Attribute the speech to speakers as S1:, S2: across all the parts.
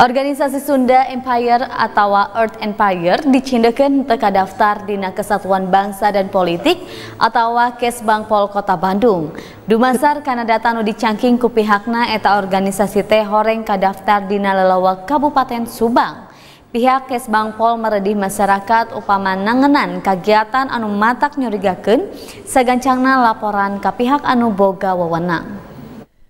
S1: Organisasi Sunda Empire atau Earth Empire dicindekan teka daftar Dina Kesatuan Bangsa dan Politik atau Kesbangpol Kota Bandung. Dumasar karena datang dicangking ku pihakna eta organisasi teh horeng kadaftar Dina Lelawa Kabupaten Subang. Pihak Kesbangpol meredih masyarakat upama nangenan kegiatan anu matak nyurigakan segancangna laporan ke pihak anu boga wewenang.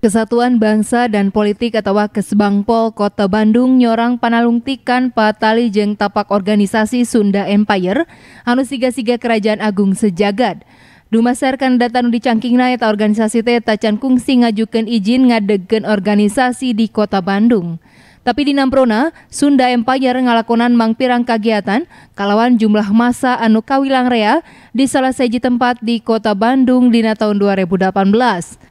S2: Kesatuan Bangsa dan Politik atau Kesbangpol Kota Bandung nyorang panalungtikan patali jeng tapak organisasi Sunda Empire anu siga-siga kerajaan agung sejagat. Dumasarkan data nu dicangkingna eta organisasi teh tacan kungsi ngajukeun izin ngadegkeun organisasi di Kota Bandung. Tapi di Namprona, Sunda Empayar ngalakonan mangpirang kegiatan kalawan jumlah masa anu kawilang rea di salah seji tempat di kota Bandung di tahun 2018.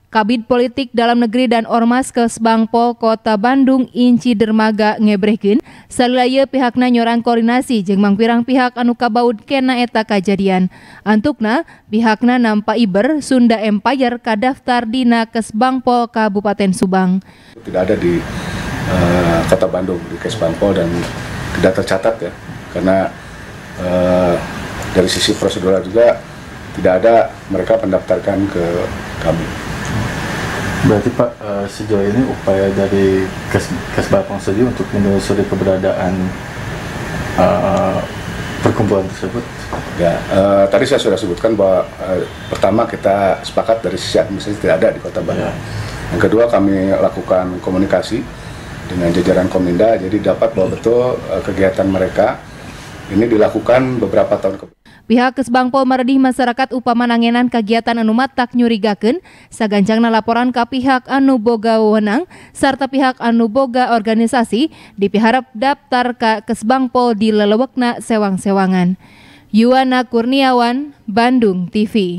S2: Kabit Politik Dalam Negeri dan Ormas ke Kesbangpol Kota Bandung Inci Dermaga ngebrehkin selaya pihaknya nyorang koordinasi jeng mangpirang pihak anu kabaud kena eta kajadian. Antukna pihaknya nampak iber Sunda Empire kadaftar dina ke Kesbangpol Kabupaten Subang.
S3: Tidak ada di uh, Kota Bandung di Kesbangpol dan tidak tercatat ya karena uh, dari sisi prosedural juga tidak ada mereka pendaftarkan ke kami. Berarti Pak uh, sejauh ini upaya dari Kes Kesbangpol sendiri untuk menelusuri keberadaan uh, perkumpulan tersebut? Ya, uh, tadi saya sudah sebutkan bahwa uh, pertama kita sepakat dari sisi administrasi tidak ada di Kota Bandung. Ya. Yang kedua kami lakukan komunikasi dengan jajaran Kominda jadi dapat bahwa betul eh, kegiatan mereka ini dilakukan beberapa tahun ke
S2: Pihak Kesbang Polmerdih masyarakat upama nangenan kegiatan anu matak nyurigakeun sagancangna laporan ke pihak anu boga wewenang serta pihak anu boga organisasi dipiharap daftar ke Kesbang Pol di lelewekna sewang-sewangan. Yuwana Kurniawan, Bandung TV.